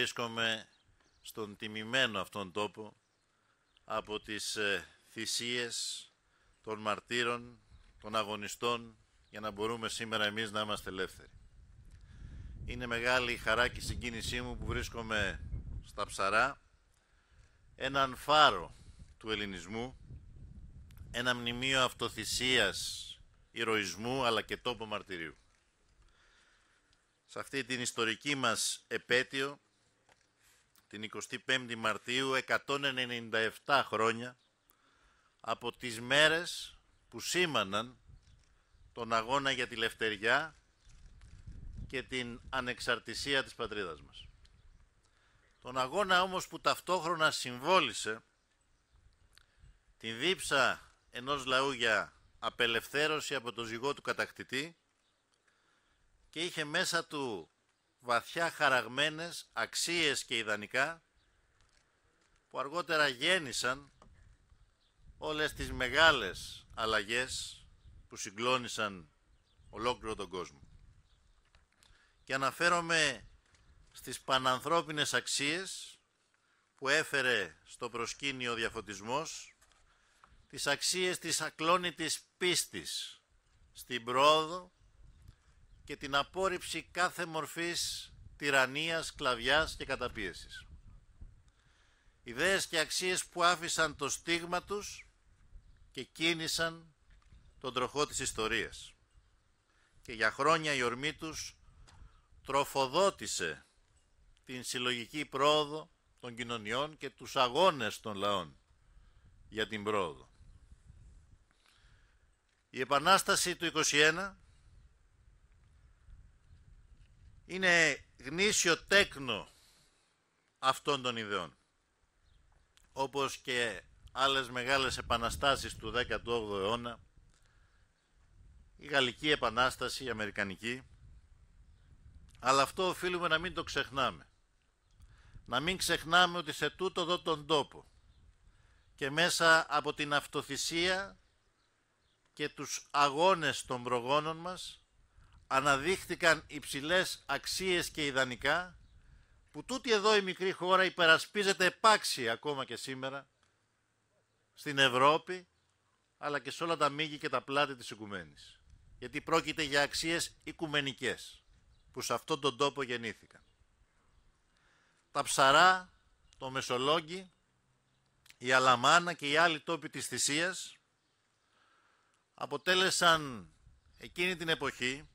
βρίσκομαι στον τιμημένο αυτόν τόπο από τις ε, θυσίες των μαρτύρων, των αγωνιστών για να μπορούμε σήμερα εμείς να είμαστε ελεύθεροι. Είναι μεγάλη χαρά και συγκίνησή μου που βρίσκομαι στα ψαρά έναν φάρο του ελληνισμού, ένα μνημείο αυτοθυσίας, ηρωισμού αλλά και τόπο μαρτυρίου. Σε αυτή την ιστορική μας επέτειο την 25η Μαρτίου 197 χρόνια από τις μέρες που σήμαναν τον αγώνα για τη λευτεριά και την ανεξαρτησία της πατρίδας μας. Τον αγώνα όμως που ταυτόχρονα συμβόλησε την δίψα ενός λαού για απελευθέρωση από το ζυγό του κατακτητή και είχε μέσα του βαθιά χαραγμένες αξίες και ιδανικά που αργότερα γέννησαν όλες τις μεγάλες αλλαγές που συγκλώνησαν ολόκληρο τον κόσμο. Και αναφέρομαι στις πανανθρώπινες αξίες που έφερε στο προσκήνιο διαφωτισμός, τις αξίες της ακλόνητης πίστης στην πρόοδο, και την απόρριψη κάθε μορφής τυραννίας, σκλαβιάς και καταπίεσης. Ιδέες και αξίες που άφησαν το στίγμα τους και κίνησαν τον τροχό της ιστορίας. Και για χρόνια η ορμή τους τροφοδότησε την συλλογική πρόοδο των κοινωνιών και τους αγώνες των λαών για την πρόοδο. Η Επανάσταση του 21 είναι γνήσιο τέκνο αυτών των ιδεών. Όπως και άλλες μεγάλες επαναστάσεις του 18ου αιώνα, η Γαλλική Επανάσταση, η Αμερικανική, αλλά αυτό οφείλουμε να μην το ξεχνάμε. Να μην ξεχνάμε ότι σε τούτο εδώ τον τόπο και μέσα από την αυτοθυσία και τους αγώνες των προγόνων μας αναδείχθηκαν υψηλές αξίες και ιδανικά που τούτη εδώ η μικρή χώρα υπερασπίζεται επάξια ακόμα και σήμερα στην Ευρώπη αλλά και σε όλα τα μήκη και τα πλάτη της οικουμένης. Γιατί πρόκειται για αξίες οικουμενικές που σε αυτόν τον τόπο γεννήθηκαν. Τα ψαρά, το Μεσολόγγι, η Αλαμάνα και οι άλλοι τόποι της θυσίας αποτέλεσαν εκείνη την εποχή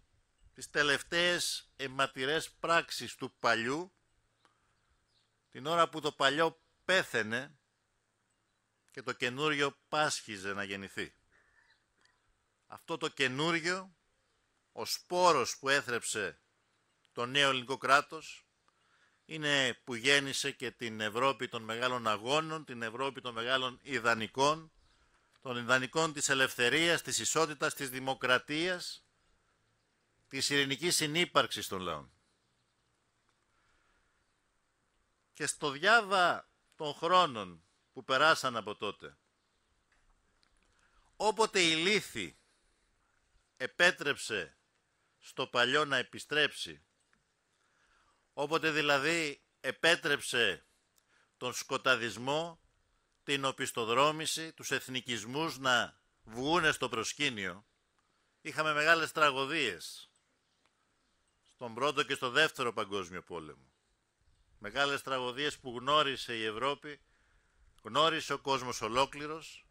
τις τελευταίες αιματηρές πράξεις του παλιού, την ώρα που το παλιό πέθαινε και το καινούριο πάσχιζε να γεννηθεί. Αυτό το καινούριο, ο σπόρος που έθρεψε το νέο ελληνικό κράτος, είναι που γέννησε και την Ευρώπη των μεγάλων αγώνων, την Ευρώπη των μεγάλων ιδανικών, των ιδανικών της ελευθερίας, της ισότητας, της δημοκρατίας, της ειρηνικής συνύπαρξης των λαών. Και στο διάβα των χρόνων που περάσαν από τότε, όποτε η λύθη επέτρεψε στο παλιό να επιστρέψει, όποτε δηλαδή επέτρεψε τον σκοταδισμό, την οπισθοδρόμηση, τους εθνικισμούς να βγούνε στο προσκήνιο, είχαμε μεγάλες τραγωδίες στον πρώτο και στο δεύτερο παγκόσμιο πόλεμο. Μεγάλες τραγωδίες που γνώρισε η Ευρώπη, γνώρισε ο κόσμος ολόκληρος,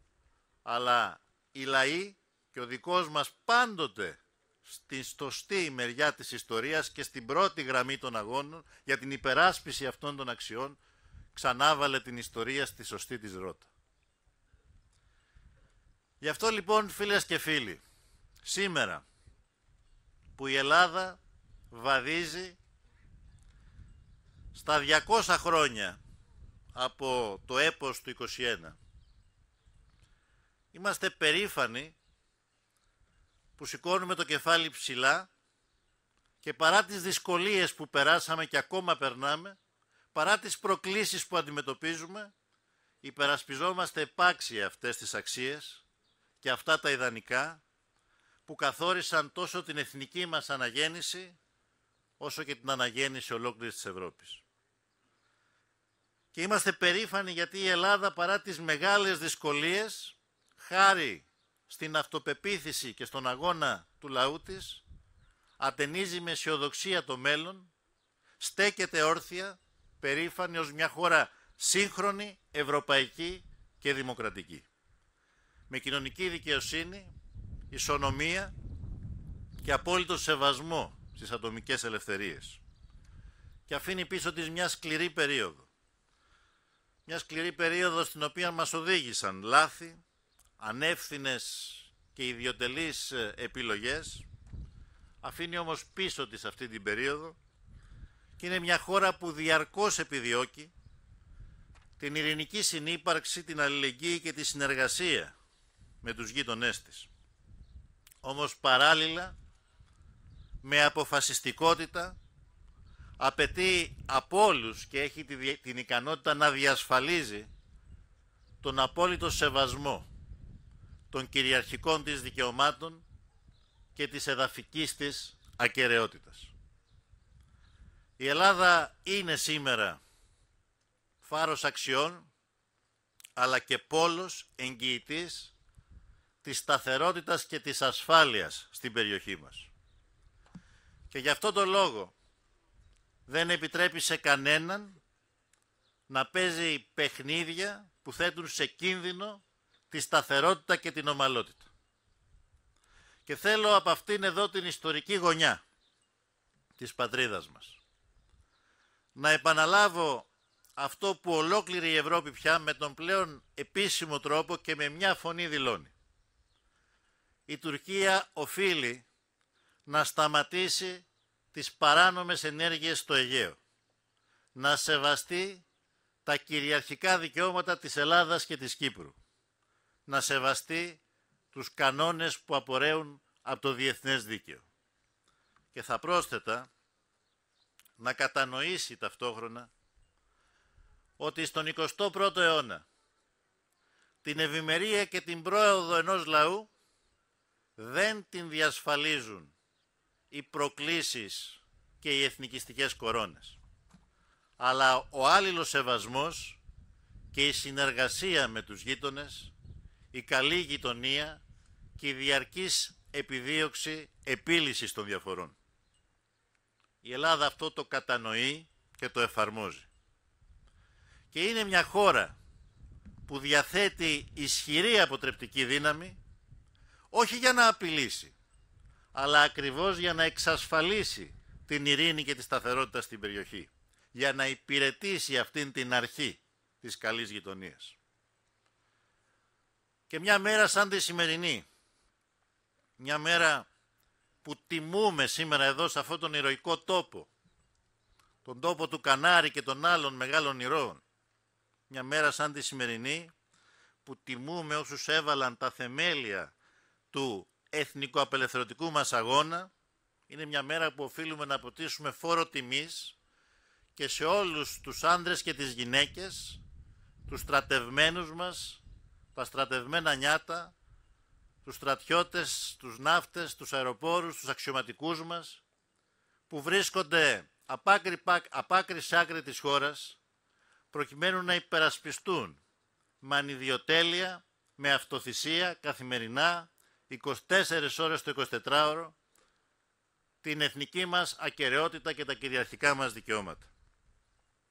αλλά οι λαοί και ο δικός μας πάντοτε στην στοστή μεριά της ιστορίας και στην πρώτη γραμμή των αγώνων για την υπεράσπιση αυτών των αξιών ξανάβαλε την ιστορία στη σωστή της ρότα. Γι' αυτό λοιπόν φίλες και φίλοι, σήμερα που η Ελλάδα βαδίζει στα 200 χρόνια από το έπος του 21. Είμαστε περήφανοι που σηκώνουμε το κεφάλι ψηλά και παρά τις δυσκολίες που περάσαμε και ακόμα περνάμε, παρά τις προκλήσεις που αντιμετωπίζουμε, υπερασπιζόμαστε επάξια αυτές τις αξίες και αυτά τα ιδανικά που καθόρισαν τόσο την εθνική μας αναγέννηση όσο και την αναγέννηση ολόκληρης της Ευρώπης. Και είμαστε περήφανοι γιατί η Ελλάδα παρά τις μεγάλες δυσκολίες, χάρη στην αυτοπεποίθηση και στον αγώνα του λαού της, ατενίζει με αισιοδοξία το μέλλον, στέκεται όρθια, περήφανη ως μια χώρα σύγχρονη, ευρωπαϊκή και δημοκρατική. Με κοινωνική δικαιοσύνη, ισονομία και απόλυτο σεβασμό στις ατομικές ελευθερίες και αφήνει πίσω της μια σκληρή περίοδο. Μια σκληρή περίοδο στην οποία μας οδήγησαν λάθη, ανεύθυνες και ιδιωτελείς ε, επιλογές. Αφήνει όμως πίσω της αυτή την περίοδο και είναι μια χώρα που διαρκώς επιδιώκει την ειρηνική συνύπαρξη, την αλληλεγγύη και τη συνεργασία με τους γείτονές της. Όμως παράλληλα με αποφασιστικότητα, απαιτεί από όλους και έχει την ικανότητα να διασφαλίζει τον απόλυτο σεβασμό των κυριαρχικών της δικαιωμάτων και της εδαφικής της ακεραιότητας. Η Ελλάδα είναι σήμερα φάρος αξιών, αλλά και πόλος εγγυητής της σταθερότητας και της ασφάλειας στην περιοχή μας. Και γι' αυτό τον λόγο δεν επιτρέπει σε κανέναν να παίζει παιχνίδια που θέτουν σε κίνδυνο τη σταθερότητα και την ομαλότητα. Και θέλω από αυτήν εδώ την ιστορική γωνιά της πατρίδας μας να επαναλάβω αυτό που ολόκληρη η Ευρώπη πια με τον πλέον επίσημο τρόπο και με μια φωνή δηλώνει. Η Τουρκία οφείλει να σταματήσει τις παράνομες ενέργειες στο Αιγαίο, να σεβαστεί τα κυριαρχικά δικαιώματα της Ελλάδας και της Κύπρου, να σεβαστεί τους κανόνες που απορρέουν από το διεθνές δίκαιο. Και θα πρόσθετα να κατανοήσει ταυτόχρονα ότι στον 21ο αιώνα την ευημερία και την πρόοδο ενός λαού δεν την διασφαλίζουν οι προκλήσεις και οι εθνικιστικές κορώνες. Αλλά ο άλληλος σεβασμός και η συνεργασία με τους γείτονες, η καλή γειτονία και η διαρκής επιδίωξη επίλυσης των διαφορών. Η Ελλάδα αυτό το κατανοεί και το εφαρμόζει. Και είναι μια χώρα που διαθέτει ισχυρή αποτρεπτική δύναμη, όχι για να απειλήσει, αλλά ακριβώς για να εξασφαλίσει την ειρήνη και τη σταθερότητα στην περιοχή, για να υπηρετήσει αυτήν την αρχή της καλής γειτονίας. Και μια μέρα σαν τη σημερινή, μια μέρα που τιμούμε σήμερα εδώ σε αυτόν τον ηρωικό τόπο, τον τόπο του Κανάρη και των άλλων μεγάλων ηρώων, μια μέρα σαν τη σημερινή που τιμούμε όσους έβαλαν τα θεμέλια του εθνικοαπελευθερωτικού μας αγώνα. Είναι μια μέρα που οφείλουμε να αποτίσουμε φόρο τιμής και σε όλους τους άνδρες και τις γυναίκες, τους στρατευμένους μας, τα στρατευμένα νιάτα, τους στρατιώτες, τους ναύτες, τους αεροπόρους, τους αξιωματικούς μας, που βρίσκονται απάκρι, άκρη σ' άκρη της χώρας, προκειμένου να υπερασπιστούν με ανιδιοτέλεια, με αυτοθυσία, καθημερινά, 24 ώρες το 24ωρο την εθνική μας ακαιρεότητα και τα κυριαρχικά μας δικαιώματα.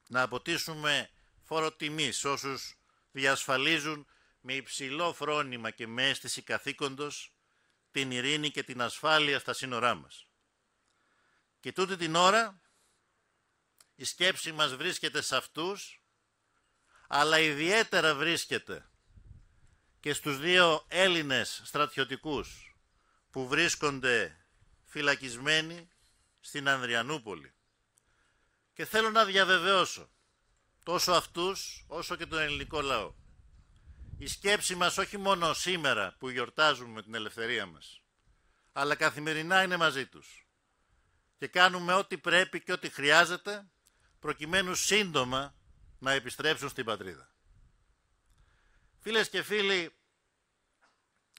Να αποτίσουμε φόρο τιμής όσους διασφαλίζουν με υψηλό φρόνημα και με αίσθηση καθήκοντος την ειρήνη και την ασφάλεια στα σύνορά μας. Και τούτη την ώρα η σκέψη μας βρίσκεται σε αυτούς, αλλά ιδιαίτερα βρίσκεται και στους δύο Έλληνες στρατιωτικούς που βρίσκονται φυλακισμένοι στην Ανδριανούπολη. Και θέλω να διαβεβαιώσω τόσο αυτούς όσο και τον ελληνικό λαό. Η σκέψη μας όχι μόνο σήμερα που γιορτάζουμε την ελευθερία μας, αλλά καθημερινά είναι μαζί τους. Και κάνουμε ό,τι πρέπει και ό,τι χρειάζεται, προκειμένου σύντομα να επιστρέψουν στην πατρίδα. Φίλες και φίλοι,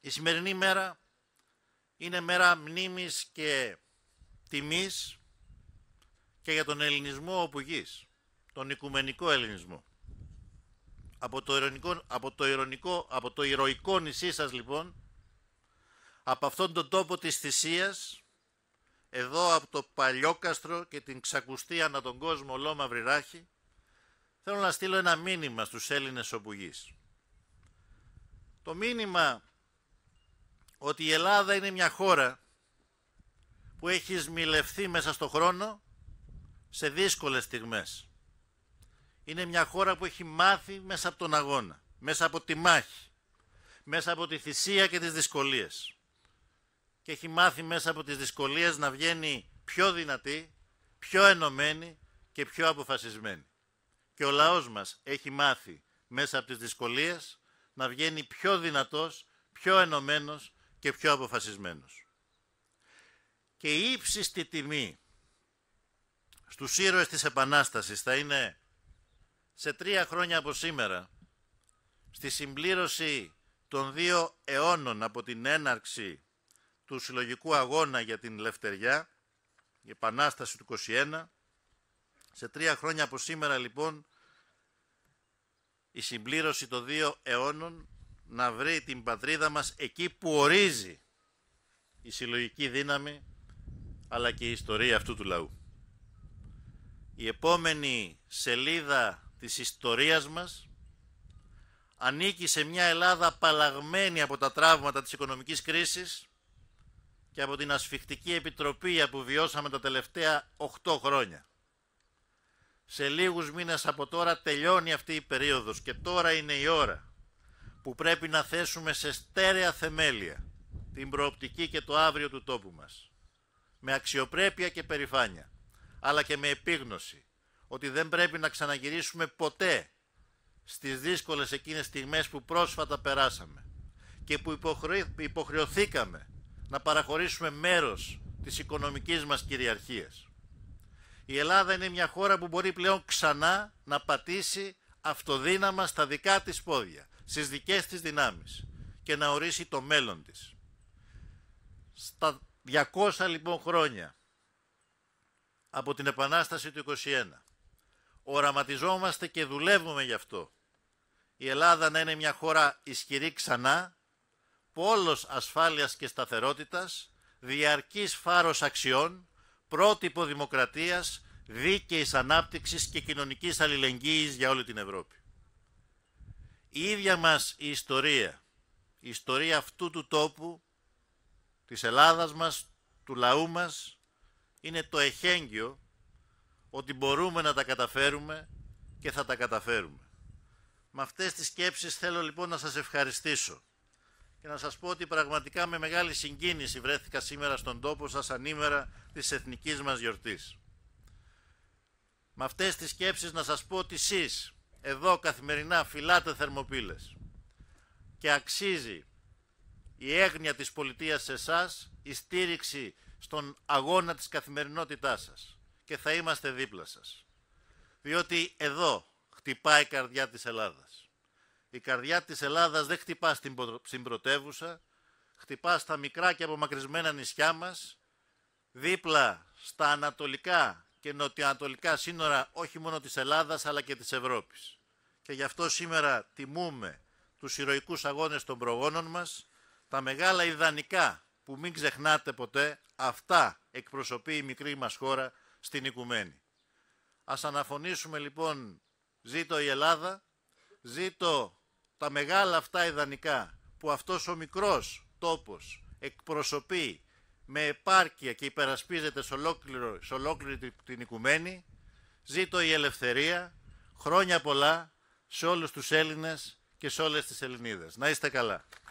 η σημερινή μέρα είναι μέρα μνήμης και τιμής και για τον ελληνισμό όπου γης, τον οικουμενικό ελληνισμό. Από το, από, το από το ηρωικό νησί σας λοιπόν, από αυτόν τον τόπο της θυσίας, εδώ από το Παλιόκαστρο και την ξακουστή ανά τον κόσμο ολόμαυρη ράχη, θέλω να στείλω ένα μήνυμα στους Έλληνες όπου το μήνυμα ότι η Ελλάδα είναι μια χώρα που έχει σμιλευθεί μέσα στον χρόνο σε δύσκολες στιγμές. Είναι μια χώρα που έχει μάθει μέσα από τον αγώνα, μέσα από τη μάχη, μέσα από τη θυσία και τις δυσκολίες. Και έχει μάθει μέσα από τις δυσκολίες να βγαίνει πιο δυνατή, πιο ενωμένη και πιο αποφασισμένη. Και ο λαός μας έχει μάθει μέσα από τις δυσκολίες να βγαίνει πιο δυνατός, πιο ενωμένος και πιο αποφασισμένος. Και η ύψιστη τιμή στους ήρωες της Επανάστασης θα είναι σε τρία χρόνια από σήμερα, στη συμπλήρωση των δύο αιώνων από την έναρξη του συλλογικού αγώνα για την ελευθεριά, η Επανάσταση του 21, σε τρία χρόνια από σήμερα λοιπόν η συμπλήρωση των δύο αιώνων να βρει την πατρίδα μας εκεί που ορίζει η συλλογική δύναμη αλλά και η ιστορία αυτού του λαού. Η επόμενη σελίδα της ιστορίας μας ανήκει σε μια Ελλάδα απαλλαγμένη από τα τραύματα της οικονομικής κρίσης και από την ασφιχτική επιτροπή που βιώσαμε τα τελευταία 8 χρόνια σε λίγους μήνες από τώρα τελειώνει αυτή η περίοδος και τώρα είναι η ώρα που πρέπει να θέσουμε σε στέρεα θεμέλια την προοπτική και το αύριο του τόπου μας. Με αξιοπρέπεια και περηφάνεια, αλλά και με επίγνωση ότι δεν πρέπει να ξαναγυρίσουμε ποτέ στις δύσκολες εκείνες στιγμές που πρόσφατα περάσαμε και που υποχρεωθήκαμε να παραχωρήσουμε μέρος της οικονομικής μας κυριαρχίας. Η Ελλάδα είναι μια χώρα που μπορεί πλέον ξανά να πατήσει αυτοδύναμα στα δικά της πόδια, στις δικές της δυνάμεις και να ορίσει το μέλλον της. Στα 200 λοιπόν χρόνια από την Επανάσταση του 21 οραματιζόμαστε και δουλεύουμε γι' αυτό. Η Ελλάδα να είναι μια χώρα ισχυρή ξανά, πόλος ασφάλειας και σταθερότητας, διαρκής φάρος αξιών, πρότυπο δημοκρατίας, δίκαιης ανάπτυξης και κοινωνικής αλληλεγγύης για όλη την Ευρώπη. Η ίδια μας η ιστορία, η ιστορία αυτού του τόπου, της Ελλάδας μας, του λαού μας, είναι το εχέγγυο ότι μπορούμε να τα καταφέρουμε και θα τα καταφέρουμε. Με αυτές τις σκέψεις θέλω λοιπόν να σας ευχαριστήσω και να σας πω ότι πραγματικά με μεγάλη συγκίνηση βρέθηκα σήμερα στον τόπο σας ανήμερα της εθνικής μας γιορτής. Με αυτές τις σκέψεις να σας πω ότι εσείς εδώ καθημερινά φυλάτε θερμοπύλες και αξίζει η έγνοια της πολιτείας σε εσάς, η στήριξη στον αγώνα της καθημερινότητάς σας και θα είμαστε δίπλα σας. Διότι εδώ χτυπάει η καρδιά της Ελλάδας. Η καρδιά της Ελλάδας δεν χτυπά στην πρωτεύουσα, χτυπά στα μικρά και απομακρυσμένα νησιά μας, δίπλα στα ανατολικά και νοτιοανατολικά σύνορα όχι μόνο της Ελλάδας αλλά και της Ευρώπης. Και γι' αυτό σήμερα τιμούμε τους ηρωικούς αγώνες των προγόνων μας, τα μεγάλα ιδανικά που μην ξεχνάτε ποτέ, αυτά εκπροσωπεί η μικρή μας χώρα στην οικουμένη. Ας αναφωνήσουμε λοιπόν «Ζήτω η Ελλάδα», «Ζήτω τα μεγάλα αυτά ιδανικά που αυτός ο μικρός τόπος εκπροσωπεί με επάρκεια και υπερασπίζεται σε, ολόκληρη την οικουμένη, ζήτω η ελευθερία, χρόνια πολλά σε όλους τους Έλληνες και σε όλες τις Ελληνίδες. Να είστε καλά.